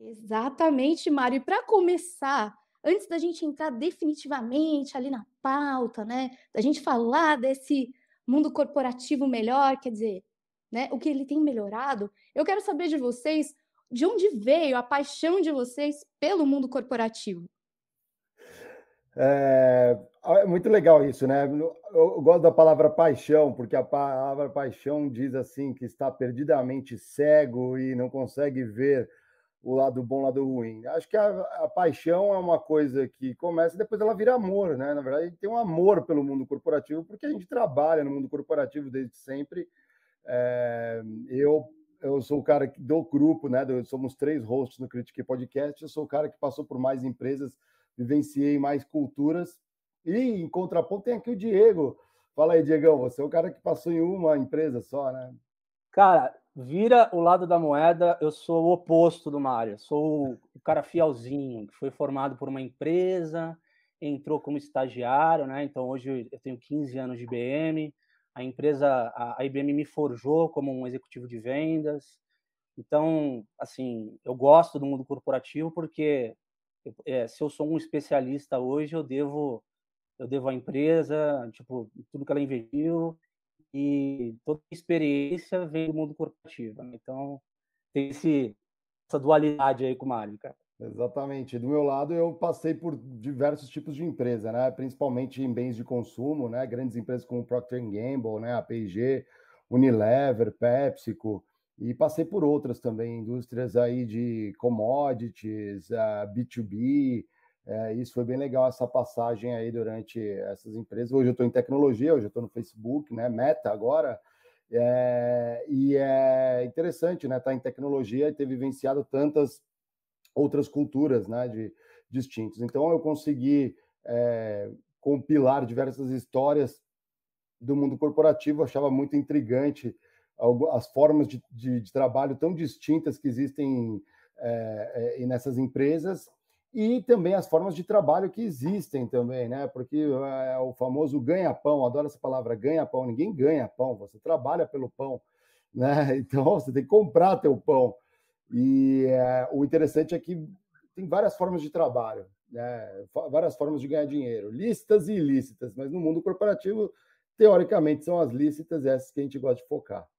Exatamente, Mário. E para começar, antes da gente entrar definitivamente ali na pauta, né, da gente falar desse mundo corporativo melhor, quer dizer, né, o que ele tem melhorado, eu quero saber de vocês de onde veio a paixão de vocês pelo mundo corporativo. É, é muito legal isso, né? Eu gosto da palavra paixão, porque a palavra paixão diz assim que está perdidamente cego e não consegue ver o lado bom, o lado ruim. Né? Acho que a, a, paixão é uma coisa que começa e depois ela vira amor, né? Na verdade, tem um amor pelo mundo corporativo, porque a gente trabalha no mundo corporativo desde sempre. É, eu, eu sou o cara do grupo, né? Somos três hosts no Critique Podcast. Eu sou o cara que passou por mais empresas, vivenciei mais culturas. E, em contraponto, tem aqui o Diego. Fala aí, Diegão, você é o cara que passou em uma empresa só, né? Cara, vira o lado da moeda, eu sou o oposto do Mário, sou o cara fielzinho, que foi formado por uma empresa, entrou como estagiário, né? Então hoje eu tenho 15 anos de IBM, a empresa, a IBM me forjou como um executivo de vendas. Então, assim, eu gosto do mundo corporativo porque é, se eu sou um especialista hoje, eu devo eu devo à empresa, tipo, tudo que ela investiu, e toda experiência vem do mundo corporativo. Né? Então, tem esse, essa dualidade aí com o Mário, cara. Exatamente. Do meu lado, eu passei por diversos tipos de empresa, né? Principalmente em bens de consumo, né? Grandes empresas como Procter Gamble, né? A P&G, Unilever, PepsiCo, e passei por outras também, indústrias aí de commodities, uh, eh, B2B, é, isso foi bem legal essa passagem aí durante essas empresas. Hoje eu estou em tecnologia, hoje eu estou no Facebook, né? Meta agora. É, e é interessante, né? Estar tá em tecnologia e ter vivenciado tantas outras culturas, né? De distintos. Então eu consegui é, compilar diversas histórias do mundo corporativo. achava muito intrigante as formas de, de, de trabalho tão distintas que existem é, é nessas empresas e também as formas de trabalho que existem também, né? Porque é, o famoso ganha-pão, adoro essa palavra ganha-pão, ninguém ganha pão, você trabalha pelo pão, né? Então você tem que comprar teu pão. E é, o interessante é que tem várias formas de trabalho, né? várias formas de ganhar dinheiro, lícitas e ilícitas, mas no mundo corporativo, teoricamente, são as lícitas essas que a gente gosta de focar.